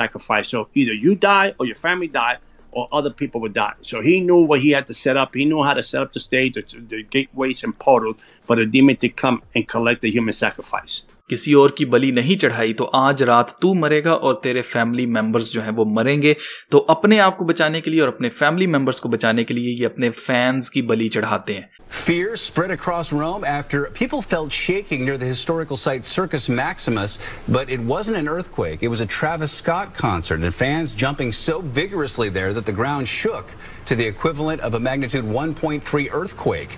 sacrifice. So either you die or your family die or other people would die. So he knew what he had to set up. He knew how to set up the stage, the, the gateways and portals for the demon to come and collect the human sacrifice. किसी और की बलि नहीं चढ़ाई तो आज रात तू मरेगा और तेरे फैमिली मेंबर्स जो हैं वो मरेंगे तो अपने आप को बचाने के लिए और अपने फैमिली मेंबर्स को बचाने के लिए ये अपने फैंस की बलि चढ़ाते हैं Fear spread across Rome after people felt shaking near the historical site Circus Maximus, but it wasn't an earthquake. It was a Travis Scott concert, and fans jumping so vigorously there that the ground shook to the equivalent of a magnitude 1.3 earthquake.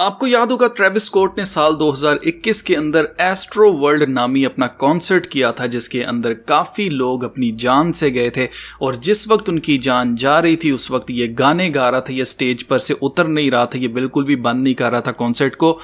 आपको याद होगा Travis court ने साल 2021 के अंदर astro world नामी अपना concert किया था जिसके अंदर काफ़ी लोग अपनी जान से गए थे और जिस वक्त उनकी जान जा रही थी उस वक्त ये गाने गा रहा था ये स्टेज पर से उतर नहीं रहा था ये बिल्कुल भी बंद नहीं कर रहा था कॉन्सर्ट को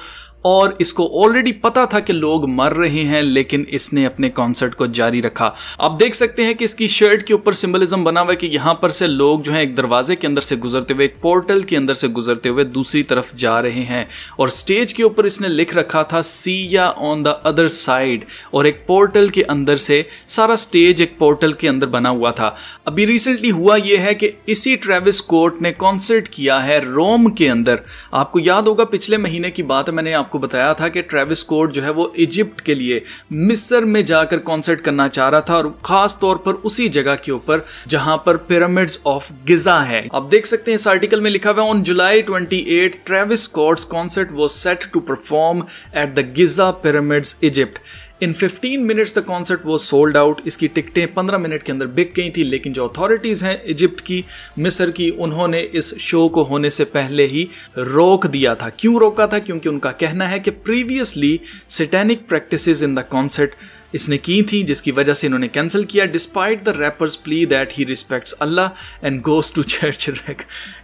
और इसको ऑलरेडी पता था कि लोग मर रहे हैं लेकिन इसने अपने कॉन्सर्ट को जारी रखा आप देख सकते हैं कि इसकी शर्ट के ऊपर सिंबलिज्म बना हुआ है कि यहां पर से लोग जो है एक दरवाजे के अंदर से गुजरते हुए एक पोर्टल के अंदर से गुजरते हुए दूसरी तरफ जा रहे हैं और स्टेज के ऊपर इसने लिख रखा था सीया ऑन द अदर साइड और एक पोर्टल के अंदर से सारा स्टेज एक पोर्टल के अंदर बना हुआ था अभी रिसेंटली हुआ यह है कि इसी ट्रेविस कोर्ट ने कॉन्सर्ट किया है रोम के अंदर आपको याद होगा पिछले महीने की बात मैंने आप आपको बताया था कि ट्रेविस कोड जो है वो इजिप्ट के लिए मिस्र में जाकर कॉन्सर्ट करना चाह रहा था और खास तौर पर उसी जगह के ऊपर जहां पर पिरामिड्स ऑफ गिजा है आप देख सकते हैं इस आर्टिकल में लिखा हुआ on July twenty eight Travis कोर्ट कॉन्सर्ट वो set to perform at the Giza pyramids Egypt in 15 minutes the concert वो सोल्ड आउट इसकी टिकटें 15 मिनट के अंदर बिक गई थी लेकिन जो अथॉरिटीज़ हैं इजिप्ट की मिस्र की उन्होंने इस शो को होने से पहले ही रोक दिया था क्यों रोका था क्योंकि उनका कहना है कि previously satanic practice in the concert इसने की थी जिसकी वजह से इन्होंने कैंसिल किया despite the rapper's plea that he respects Allah and goes to church रैक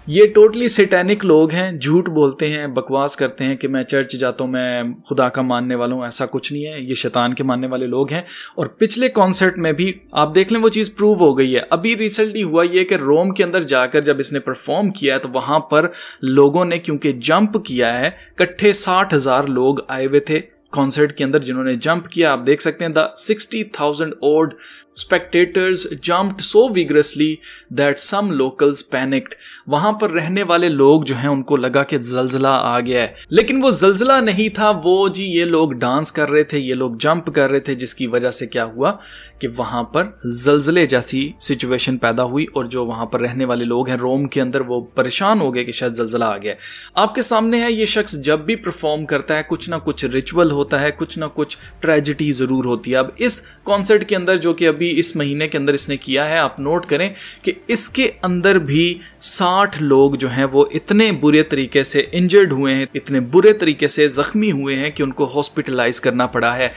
ये टोटली सेटेनिक लोग हैं झूठ बोलते हैं बकवास करते हैं कि मैं चर्च जाता हूँ मैं खुदा का मानने वाला हूँ ऐसा कुछ नहीं है ये शैतान के मानने वाले लोग हैं और पिछले कॉन्सर्ट में भी आप देख लें वो चीज़ प्रूव हो गई है अभी रिसेंटली हुआ ये कि रोम के अंदर जाकर जब इसने परफॉर्म किया है तो वहाँ पर लोगों ने क्योंकि जंप किया है इकट्ठे साठ हज़ार लोग आए हुए थे कॉन्सर्ट के अंदर जिन्होंने जंप किया आप देख सकते हैं the sixty thousand old spectators jump so vigorously that some locals panicked वहां पर रहने वाले लोग जो हैं उनको लगा कि जलजिला आ गया है लेकिन वो जलजिला नहीं था वो जी ये लोग डांस कर रहे थे ये लोग जंप कर रहे थे जिसकी वजह से क्या हुआ कि वहां पर जलजले जैसी सिचुएशन पैदा हुई और जो वहां पर रहने वाले लोग हैं रोम के अंदर वो परेशान हो गए कि शायद जलजला आ गया आपके सामने है ये शख्स जब भी परफॉर्म करता है कुछ ना कुछ रिचुअल होता है कुछ ना कुछ ट्रेजिडी जरूर होती है अब इस कॉन्सर्ट के अंदर जो कि अभी भी इस महीने के अंदर इसने किया है आप नोट करें कि इसके अंदर भी 60 लोग जो हैं वो इतने बुरे तरीके से इंजर्ड हुए हैं इतने बुरे तरीके से ज़ख्मी हुए हैं कि उनको हॉस्पिटलाइज करना पड़ा है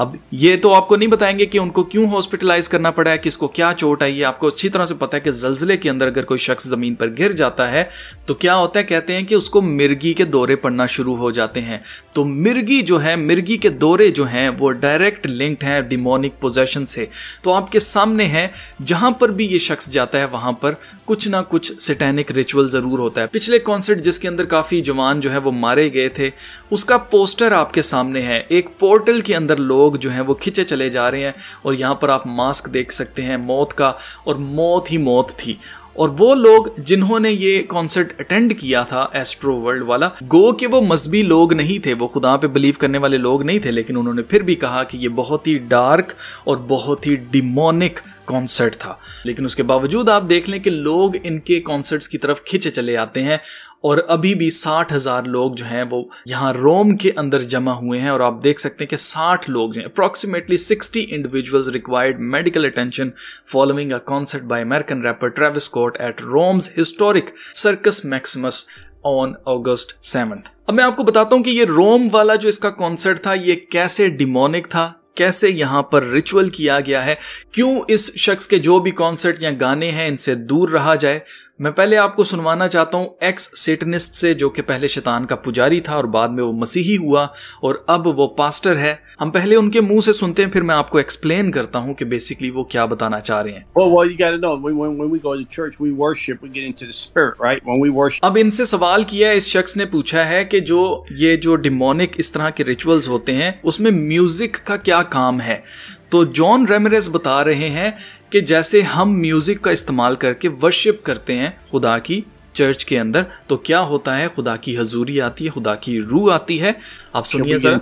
अब ये तो आपको नहीं बताएंगे कि उनको क्यों हॉस्पिटलाइज करना पड़ा है किसको क्या चोट आई है आपको अच्छी तरह से पता है कि जलजिले के अंदर अगर कोई शख्स जमीन पर गिर जाता है तो क्या होता है कहते हैं कि उसको मिर्गी के दौरे पड़ना शुरू हो जाते हैं तो मिर्गी जो है मिर्गी के दौरे जो हैं वो डायरेक्ट लिंक्ड हैं डिमोनिक पोजेशन से तो आपके सामने है जहां पर भी ये शख्स जाता है वहां पर कुछ ना कुछ सेटेनिक रिचुअल जरूर होता है पिछले कॉन्सर्ट जिसके अंदर काफी जवान जो है वो मारे गए थे उसका पोस्टर आपके सामने है एक पोर्टल के अंदर लोग लोग जो हैं वो खींचे चले जा रहे हैं और यहाँ पर आप मास्क देख सकते हैं मौत का और मौत ही मौत थी और वो लोग जिन्होंने ये कॉन्सर्ट अटेंड किया था एस्ट्रो वर्ल्ड वाला गो के वो मजहबी लोग नहीं थे वो खुदा पे बिलीव करने वाले लोग नहीं थे लेकिन उन्होंने फिर भी कहा कि ये बहुत ही डार्क और बहुत ही डिमोनिक कॉन्सर्ट था लेकिन उसके बावजूद आप देख लें कि लोग इनके कॉन्सर्ट्स की तरफ खींचे चले आते हैं और अभी भी साठ हज़ार लोग जो हैं वो यहाँ रोम के अंदर जमा हुए हैं और आप देख सकते हैं कि साठ लोग हैं approximately sixty individuals required medical attention following a concert by American rapper Travis Scott at Rome's historic Circus Maximus on August seven अब मैं आपको बताता हूँ कि ये रोम वाला जो इसका कॉन्सर्ट था ये कैसे डिमोनिक था कैसे यहां पर रिचुअल किया गया है क्यों इस शख्स के जो भी कॉन्सर्ट या गाने हैं इनसे दूर रहा जाए मैं पहले आपको सुनवाना चाहता हूँ एक्स सेटनिस्ट से जो कि पहले शैतान का पुजारी था और बाद में वो मसीही हुआ और अब वो पास्टर है हम पहले उनके मुंह से सुनते हैं फिर मैं आपको एक्सप्लेन करता हूँ कि बेसिकली वो क्या बताना चाह रहे हैं अब इनसे सवाल किया इस शख्स ने पूछा है कि जो ये जो डिमोनिक इस तरह के रिचुअल्स होते हैं उसमें म्यूजिक का क्या काम है तो जॉन रेमरेस बता रहे हैं कि जैसे हम म्यूजिक का इस्तेमाल करके वर्शिप करते हैं खुदा की चर्च के अंदर तो क्या होता है खुदा की हजूरी आती है खुदा की रूह आती है आप सुनिए जरा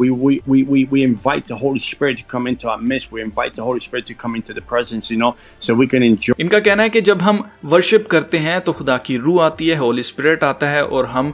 we, we, we, we, we invite the Holy Spirit to come into our midst. We invite the Holy Spirit to come into the presence, you know, so we can enjoy. इनका कहना है कि जब हम वर्शिप करते हैं तो खुदा की रूह आती है होली स्पिरिट आता है और हम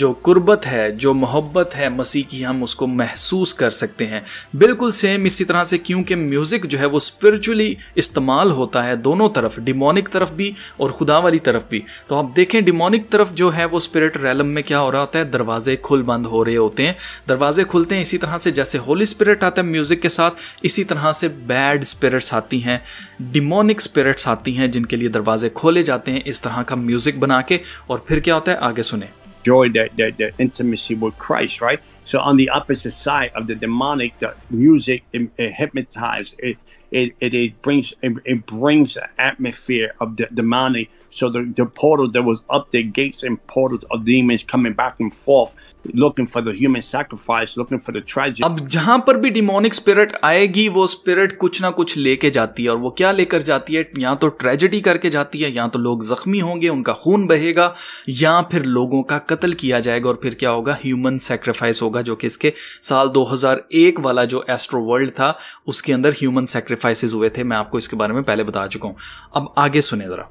जो कुर्बत है जो मोहब्बत है मसीह की हम उसको महसूस कर सकते हैं बिल्कुल सेम इसी तरह से क्योंकि म्यूज़िक जो है वो स्पिरिचुअली इस्तेमाल होता है दोनों तरफ डिमोनिक तरफ भी और खुदा वाली तरफ भी तो आप देखें डिमोनिक तरफ जो है वो स्पिरिट रैलम में क्या हो रहा होता है दरवाजे खुल बंद हो रहे होते हैं दरवाजे खुलते हैं इसी तरह से जैसे होली स्पिरिट आता है म्यूज़िक के साथ इसी तरह से बैड स्पिरिट्स आती हैं डिमोनिक स्पिरिट्स आती हैं जिनके लिए दरवाजे खोले जाते हैं इस तरह का म्यूज़िक बना के और फिर क्या होता है आगे सुने joy, that, that, that intimacy with Christ, right? So on the opposite side of the demonic, the music it, it hypnotizes. It it, it, it brings it, it brings the atmosphere of the demonic. So the, the portal that was up the gates and portals of demons coming back and forth, looking for the human sacrifice, looking for the tragedy. अब जहाँ पर भी demonic spirit आएगी वो spirit कुछ ना कुछ लेके जाती है और वो क्या लेकर जाती है या तो tragedy करके जाती है या तो लोग जख्मी होंगे उनका खून बहेगा या फिर लोगों का कत्ल किया जाएगा और फिर क्या होगा Human sacrifice होगा होगा जो कि इसके साल 2001 वाला जो एस्ट्रो वर्ल्ड था उसके अंदर ह्यूमन सेक्रीफाइसेस हुए थे मैं आपको इसके बारे में पहले बता चुका हूँ अब आगे सुने जरा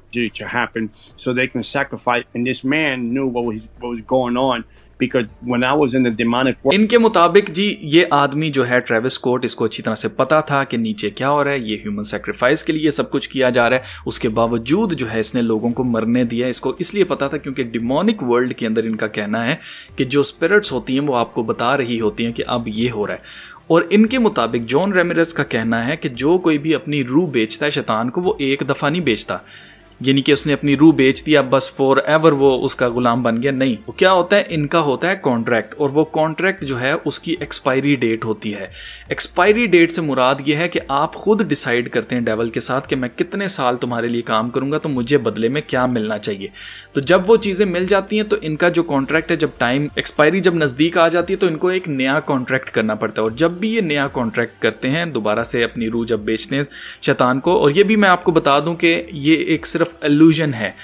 इनके मुताबिक जी ये आदमी जो है ट्रेविस कोर्ट इसको अच्छी तरह से पता था कि नीचे क्या हो रहा है ये ह्यूमन सेक्रीफाइस के लिए सब कुछ किया जा रहा है उसके बावजूद जो है इसने लोगों को मरने दिया इसको इसलिए पता था क्योंकि डिमोनिक वर्ल्ड के अंदर इनका कहना है कि जो स्पिरिट्स होती हैं वो आपको बता रही होती हैं कि अब ये हो रहा है और इनके मुताबिक जॉन रेमिरस का कहना है कि जो कोई भी अपनी रूह बेचता है शैतान को वो एक दफ़ा नहीं बेचता यानी कि उसने अपनी रूह बेच दी अब बस फॉर एवर वो उसका गुलाम बन गया नहीं वो क्या होता है इनका होता है कॉन्ट्रैक्ट और वो कॉन्ट्रैक्ट जो है उसकी एक्सपायरी डेट होती है एक्सपायरी डेट से मुराद ये है कि आप खुद डिसाइड करते हैं डेवल के साथ कि मैं कितने साल तुम्हारे लिए काम करूंगा तो मुझे बदले में क्या मिलना चाहिए तो जब वो चीज़ें मिल जाती हैं तो इनका जो कॉन्ट्रैक्ट है जब टाइम एक्सपायरी जब नज़दीक आ जाती है तो इनको एक नया कॉन्ट्रैक्ट करना पड़ता है और जब भी ये नया कॉन्ट्रैक्ट करते हैं दोबारा से अपनी रूह जब बेचते हैं शैतान को और ये भी मैं आपको बता दूं कि ये एक सिर्फ एल्यूजन है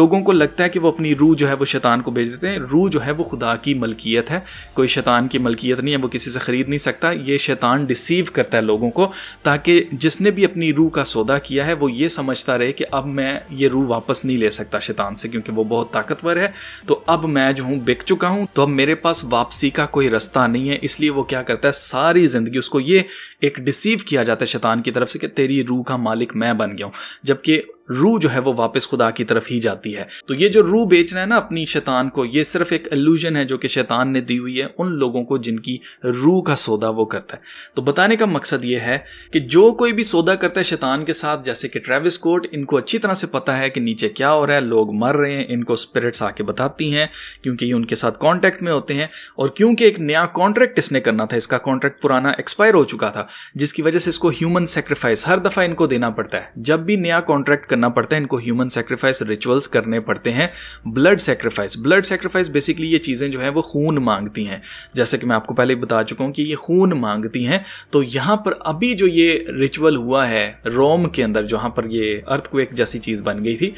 लोगों को लगता है कि वो अपनी रूह जो है वो शैतान को बेच देते हैं रूह जो है वो खुदा की मलकियत है कोई शैतान की मलकियत नहीं है वो किसी से खरीद नहीं सकता ये शैतान शैतान डिसीव करता है लोगों को ताकि जिसने भी अपनी रूह का सौदा किया है वो ये समझता रहे कि अब मैं ये रूह वापस नहीं ले सकता शैतान से क्योंकि वो बहुत ताकतवर है तो अब मैं जो हूँ बिक चुका हूँ तो अब मेरे पास वापसी का कोई रास्ता नहीं है इसलिए वो क्या करता है सारी जिंदगी उसको ये एक डिसीव किया जाता है शैतान की तरफ से कि तेरी रूह का मालिक मैं बन गया हूँ जबकि रूह जो है वो वापस खुदा की तरफ ही जाती है तो ये जो रूह बेचना है ना अपनी शैतान को ये सिर्फ एक एल्यूजन है जो कि शैतान ने दी हुई है उन लोगों को जिनकी रूह का सौदा वो करता है तो बताने का मकसद ये है कि जो कोई भी सौदा करता है शैतान के साथ जैसे कि ट्रेविस कोर्ट इनको अच्छी तरह से पता है कि नीचे क्या हो रहा है लोग मर रहे हैं इनको स्पिरिट्स आके बताती हैं क्योंकि ये उनके साथ कॉन्टैक्ट में होते हैं और क्योंकि एक नया कॉन्ट्रैक्ट इसने करना था इसका कॉन्ट्रैक्ट पुराना एक्सपायर हो चुका था जिसकी वजह से इसको ह्यूमन सेक्रीफाइस हर दफ़ा इनको देना पड़ता है जब भी नया कॉन्ट्रैक्ट करना पड़ता है इनको ह्यूमन सेक्रीफाइस रिचुअल्स करने पड़ते हैं blood sacrifice blood sacrifice basically ये चीज़ें जो है वो खून मांगती हैं जैसे कि मैं आपको पहले बता चुका हूं कि ये खून मांगती हैं तो यहां पर अभी जो ये रिचुअल हुआ है रोम के अंदर जहां पर ये अर्थ अर्थक्वेक जैसी चीज़ बन गई थी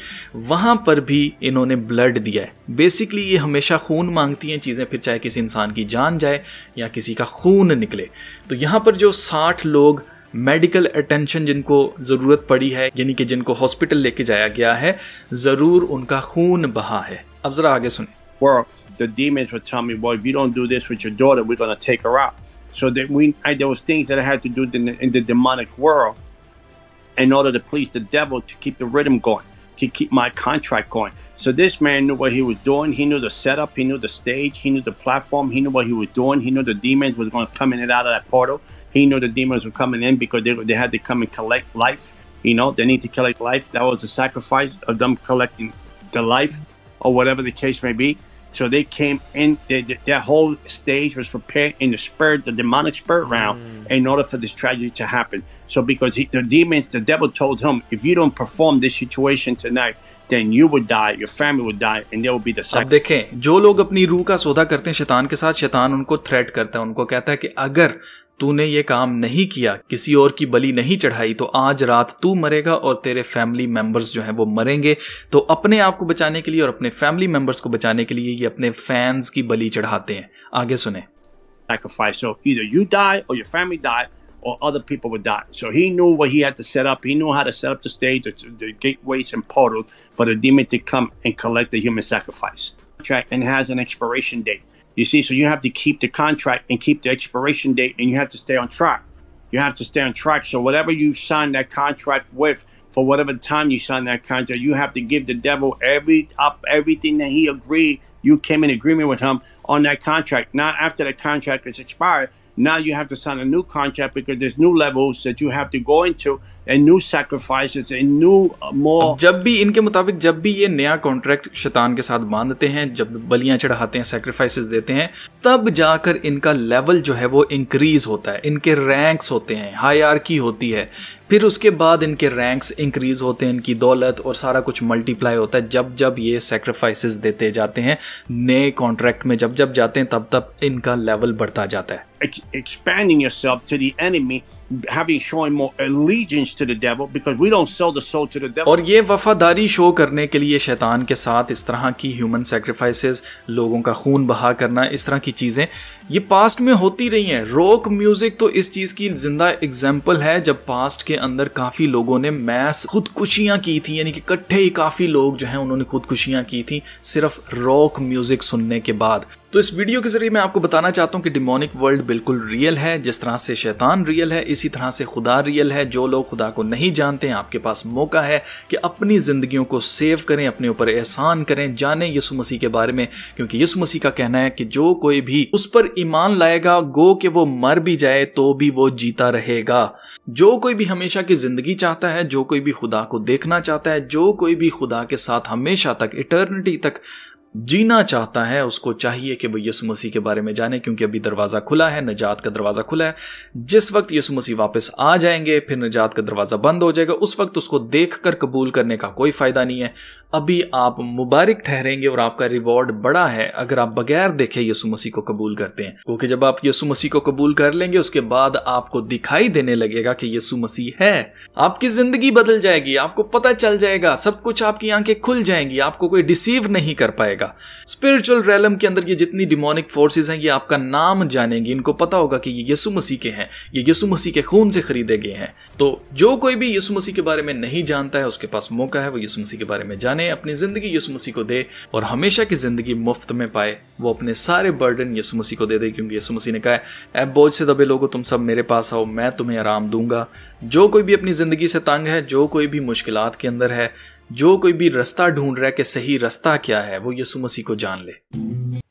वहां पर भी इन्होंने ब्लड दिया है बेसिकली ये हमेशा खून मांगती हैं चीज़ें फिर चाहे किसी इंसान की जान जाए या किसी का खून निकले तो यहां पर जो साठ लोग मेडिकल अटेंशन जिनको ज़रूरत पड़ी है यानी कि जिनको हॉस्पिटल लेके जाया गया है ज़रूर उनका खून बहा है अब ज़रा आगे सुने Well, the demons would tell me, well, if you don't do this with your daughter, we're going to take her out. So that we, I, there was things that I had to do in the, in the demonic world in order to please the devil to keep the rhythm going to keep my contract going. So this man knew what he was doing. He knew the setup. He knew the stage. He knew the platform. He knew what he was doing. He knew the demons was going to come in and out of that portal. He knew the demons were coming in because they, they had to come and collect life. You know, they need to collect life. That was the sacrifice of them collecting the life or whatever the case may be. So they came in. They, they, that whole stage was prepared in the spirit, the demonic spirit realm, mm. in order for this tragedy to happen. So because he, the demons, the devil told him, if you don't perform this situation tonight, then you would die, your family would die, and there will be the second. अब देखें जो लोग अपनी रूह का सौदा करते हैं शैतान के साथ शैतान उनको थ्रेट करता है उनको कहता है कि अगर तूने ये काम नहीं किया किसी और की बलि नहीं चढ़ाई तो आज रात तू मरेगा और तेरे फैमिली मेंबर्स जो हैं वो मरेंगे तो अपने आप को बचाने के लिए और अपने फैमिली मेंबर्स को बचाने के लिए ये अपने फैंस की बलि चढ़ाते हैं आगे सुने Sacrifice. So either you die or your family die, or other people would die. So he knew what he had to set up. He knew how to set up the stage, the, the gateways, and portals for the demon to come and collect the human sacrifice. And has an expiration date. You see, so you have to keep the contract and keep the expiration date, and you have to stay on track. You have to stay on track. So whatever you sign that contract with, for whatever time you sign that contract, you have to give the devil every up everything that he agreed you came in agreement with him on that contract. Now, after the contract is expired, now you have to sign a new contract because there's new levels that you have to go into and new sacrifices and new uh, more जब भी इनके मुताबिक जब भी ये नया contract शैतान के साथ बांधते हैं जब बलियां चढ़ाते हैं सैक्रिफाइसेस देते हैं तब जाकर इनका लेवल जो है वो इंक्रीज होता है इनके रैंक्स होते हैं हायरकी होती है फिर उसके बाद इनके रैंक्स इंक्रीज होते हैं इनकी दौलत और सारा कुछ मल्टीप्लाई होता है जब जब ये सेक्रीफाइसेस देते जाते हैं नए कॉन्ट्रैक्ट में जब जब जाते हैं तब तब इनका लेवल बढ़ता जाता है expanding yourself to the enemy having showing more allegiance to the devil because we don't sell the soul to the devil. और ये वफादारी शो करने के लिए शैतान के साथ इस तरह की ह्यूमन सेक्रीफाइसेस लोगों का खून बहा करना इस तरह की चीज़ें ये पास्ट में होती रही हैं रॉक म्यूजिक तो इस चीज़ की जिंदा एग्जाम्पल है जब पास्ट के अंदर काफ़ी लोगों ने मैस खुदकुशियाँ की थी यानी कि इकट्ठे ही काफ़ी लोग जो हैं उन्होंने खुदकुशियाँ की थी सिर्फ रॉक म्यूजिक सुनने के बाद तो इस वीडियो के जरिए मैं आपको बताना चाहता हूँ कि डिमोनिक वर्ल्ड बिल्कुल रियल है जिस तरह से शैतान रियल है इसी तरह से खुदा रियल है जो लोग खुदा को नहीं जानते हैं आपके पास मौका है कि अपनी ज़िंदगियों को सेव करें अपने ऊपर एहसान करें जाने यसु मसीह के बारे में क्योंकि यसु मसीह का कहना है कि जो कोई भी उस पर ईमान लाएगा गो कि वो मर भी जाए तो भी वो जीता रहेगा जो कोई भी हमेशा की ज़िंदगी चाहता है जो कोई भी खुदा को देखना चाहता है जो कोई भी खुदा के साथ हमेशा तक इटर्निटी तक जीना चाहता है उसको चाहिए कि वह यसु मसीह के बारे में जाने क्योंकि अभी दरवाज़ा खुला है निजात का दरवाज़ा खुला है जिस वक्त यसु मसीह वापस आ जाएंगे फिर निजात का दरवाज़ा बंद हो जाएगा उस वक्त उसको देख कर कबूल करने का कोई फ़ायदा नहीं है अभी आप मुबारक ठहरेंगे और आपका रिवॉर्ड बड़ा है अगर आप बगैर देखे यीशु मसीह को कबूल करते हैं क्योंकि जब आप यीशु मसीह को कबूल कर लेंगे उसके बाद आपको दिखाई देने लगेगा कि यीशु मसीह है आपकी जिंदगी बदल जाएगी आपको पता चल जाएगा सब कुछ आपकी आंखें खुल जाएंगी आपको कोई डिसीव नहीं कर पाएगा स्पिरिचुअल रैलम के अंदर ये जितनी डिमोनिक फोर्सेज हैं ये आपका नाम जानेंगी इनको पता होगा कि ये यीशु मसीह के हैं ये यीशु मसीह के खून से खरीदे गए हैं तो जो कोई भी यीशु मसीह के बारे में नहीं जानता है उसके पास मौका है वो यीशु मसीह के बारे में जाने बने अपनी जिंदगी यसु मसीह को दे और हमेशा की जिंदगी मुफ्त में पाए वो अपने सारे बर्डन यसु मसीह को दे दे क्योंकि यसु मसीह ने कहा है ऐ बोझ से दबे लोगों तुम सब मेरे पास आओ मैं तुम्हें आराम दूंगा जो कोई भी अपनी जिंदगी से तंग है जो कोई भी मुश्किल के अंदर है जो कोई भी रास्ता ढूंढ रहा है कि सही रास्ता क्या है वो यसु मसीह को जान ले